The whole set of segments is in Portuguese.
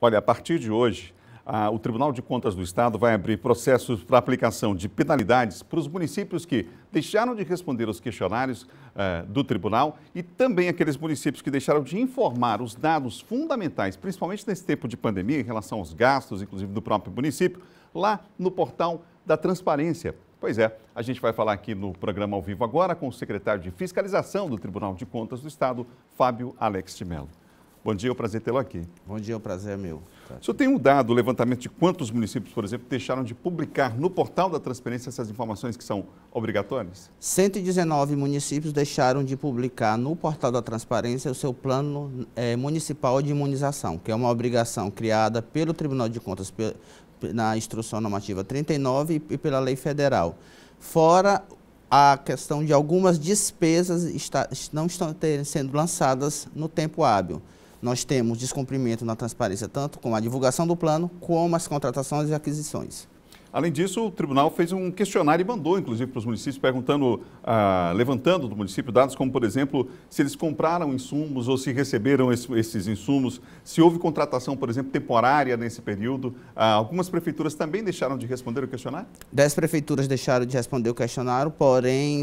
Olha, a partir de hoje, a, o Tribunal de Contas do Estado vai abrir processos para aplicação de penalidades para os municípios que deixaram de responder os questionários uh, do tribunal e também aqueles municípios que deixaram de informar os dados fundamentais, principalmente nesse tempo de pandemia, em relação aos gastos, inclusive do próprio município, lá no portal da transparência. Pois é, a gente vai falar aqui no programa ao vivo agora com o secretário de Fiscalização do Tribunal de Contas do Estado, Fábio Alex de Mello. Bom dia, é um prazer tê-lo aqui. Bom dia, é um prazer é meu. o senhor tem um dado, o levantamento de quantos municípios, por exemplo, deixaram de publicar no portal da transparência essas informações que são obrigatórias? 119 municípios deixaram de publicar no portal da transparência o seu plano é, municipal de imunização, que é uma obrigação criada pelo Tribunal de Contas na Instrução Normativa 39 e pela Lei Federal. Fora a questão de algumas despesas está, não estão sendo lançadas no tempo hábil nós temos descumprimento na transparência, tanto com a divulgação do plano, como as contratações e aquisições. Além disso, o tribunal fez um questionário e mandou, inclusive, para os municípios, perguntando, ah, levantando do município dados como, por exemplo, se eles compraram insumos ou se receberam esses insumos, se houve contratação, por exemplo, temporária nesse período. Ah, algumas prefeituras também deixaram de responder o questionário? Dez prefeituras deixaram de responder o questionário, porém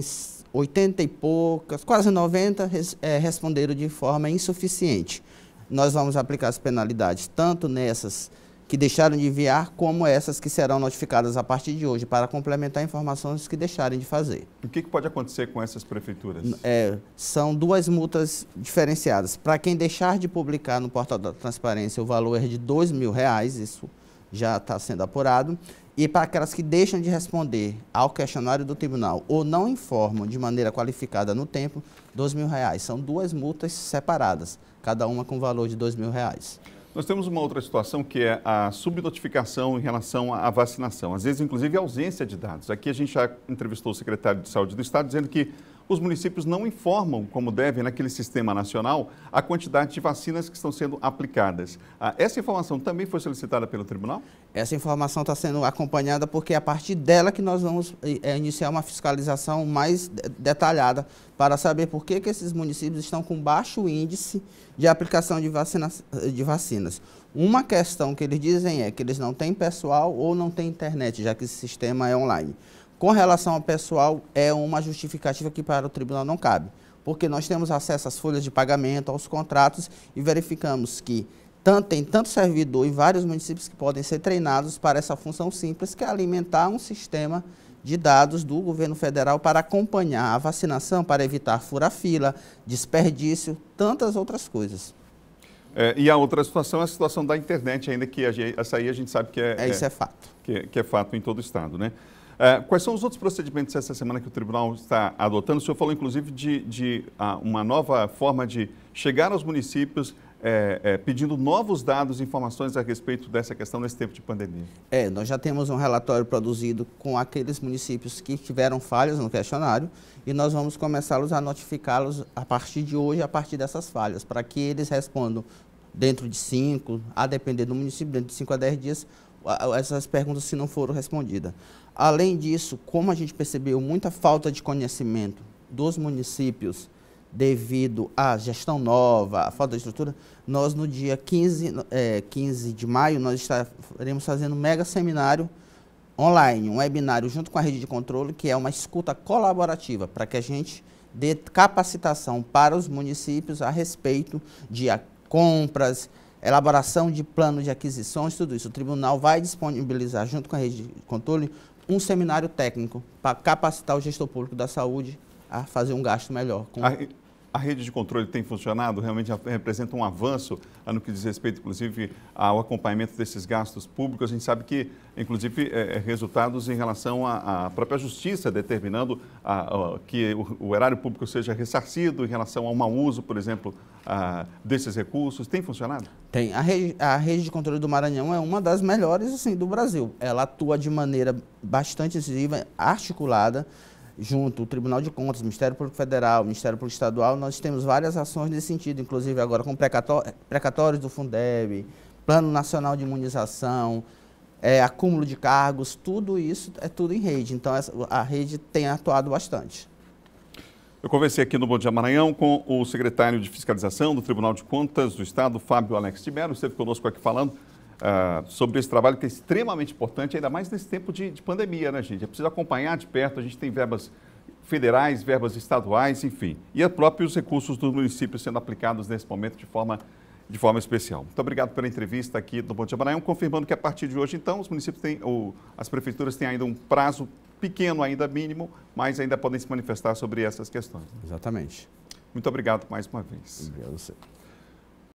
80 e poucas, quase 90 res, é, responderam de forma insuficiente nós vamos aplicar as penalidades tanto nessas que deixaram de enviar, como essas que serão notificadas a partir de hoje, para complementar informações que deixarem de fazer. O que, pode acontecer com essas prefeituras? É, são duas multas diferenciadas. Para quem deixar de publicar no portal da transparência, o valor é de R$ reais isso já está sendo apurado. E para aquelas que deixam de responder ao questionário do tribunal ou não informam de maneira qualificada no tempo, dois mil reais. São duas multas separadas, cada uma com valor de dois mil reais. Nós temos uma outra situação que é a subnotificação em relação à vacinação. Às vezes, inclusive, a ausência de dados. Aqui a gente já entrevistou o secretário de Saúde do Estado dizendo que os municípios não informam, como devem, naquele sistema nacional, a quantidade de vacinas que estão sendo aplicadas. Ah, essa informação também foi solicitada pelo tribunal? Essa informação está sendo acompanhada porque é a partir dela que nós vamos eh, eh, iniciar uma fiscalização mais detalhada para saber por que, que esses municípios estão com baixo índice de aplicação de, vacina, de vacinas. Uma questão que eles dizem é que eles não têm pessoal ou não têm internet, já que esse sistema é online. Com relação ao pessoal, é uma justificativa que para o tribunal não cabe, porque nós temos acesso às folhas de pagamento, aos contratos e verificamos que tanto, tem tanto servidor em vários municípios que podem ser treinados para essa função simples, que é alimentar um sistema de dados do governo federal para acompanhar a vacinação, para evitar fura-fila, desperdício, tantas outras coisas. É, e a outra situação é a situação da internet, ainda que a, essa aí a gente sabe que é, é isso é, é fato. Que, que, é fato em todo o estado, né? É, quais são os outros procedimentos essa semana que o tribunal está adotando? O senhor falou, inclusive, de, de ah, uma nova forma de chegar aos municípios é, é, pedindo novos dados e informações a respeito dessa questão nesse tempo de pandemia. É, nós já temos um relatório produzido com aqueles municípios que tiveram falhas no questionário e nós vamos começá-los a notificá-los a partir de hoje, a partir dessas falhas, para que eles respondam dentro de 5, a depender do município, dentro de 5 a 10 dias, essas perguntas se não foram respondidas. Além disso, como a gente percebeu muita falta de conhecimento dos municípios devido à gestão nova, à falta de estrutura, nós no dia 15, é, 15 de maio, nós estaremos fazendo um mega seminário online, um webinário junto com a rede de controle, que é uma escuta colaborativa, para que a gente dê capacitação para os municípios a respeito de compras, elaboração de plano de aquisições, tudo isso. O tribunal vai disponibilizar, junto com a rede de controle, um seminário técnico para capacitar o gestor público da saúde a fazer um gasto melhor. Com a rede de controle tem funcionado, realmente representa um avanço no que diz respeito, inclusive, ao acompanhamento desses gastos públicos. A gente sabe que, inclusive, é, é resultados em relação à, própria justiça determinando a, a, que o, o, erário público seja ressarcido em relação a um mau uso, por exemplo, a, desses recursos. Tem funcionado? Tem. A rede, a rede de controle do Maranhão é uma das melhores assim, do Brasil. Ela atua de maneira bastante incisiva, articulada junto o Tribunal de Contas, o Ministério Público Federal, o Ministério Público Estadual, nós temos várias ações nesse sentido, inclusive agora com precatórios do Fundeb, Plano Nacional de Imunização, é, acúmulo de cargos, tudo isso é tudo em rede. Então essa, a rede tem atuado bastante. Eu conversei aqui no Bom Dia Maranhão com o secretário de Fiscalização do Tribunal de Contas do Estado, Fábio Alex Tibério, esteve conosco aqui falando uh, sobre esse trabalho que é extremamente importante, ainda mais nesse tempo de, de pandemia, né, gente? É preciso acompanhar de perto, a gente tem verbas federais, verbas estaduais, enfim. E os próprios recursos dos municípios sendo aplicados nesse momento de forma, de forma especial. Muito obrigado pela entrevista aqui do Bom Dia Maranhão, confirmando que a partir de hoje, então, os municípios têm, ou as prefeituras têm ainda um prazo pequeno, ainda mínimo, mas ainda podem se manifestar sobre essas questões. Exatamente. Muito obrigado mais uma vez. Obrigado a você.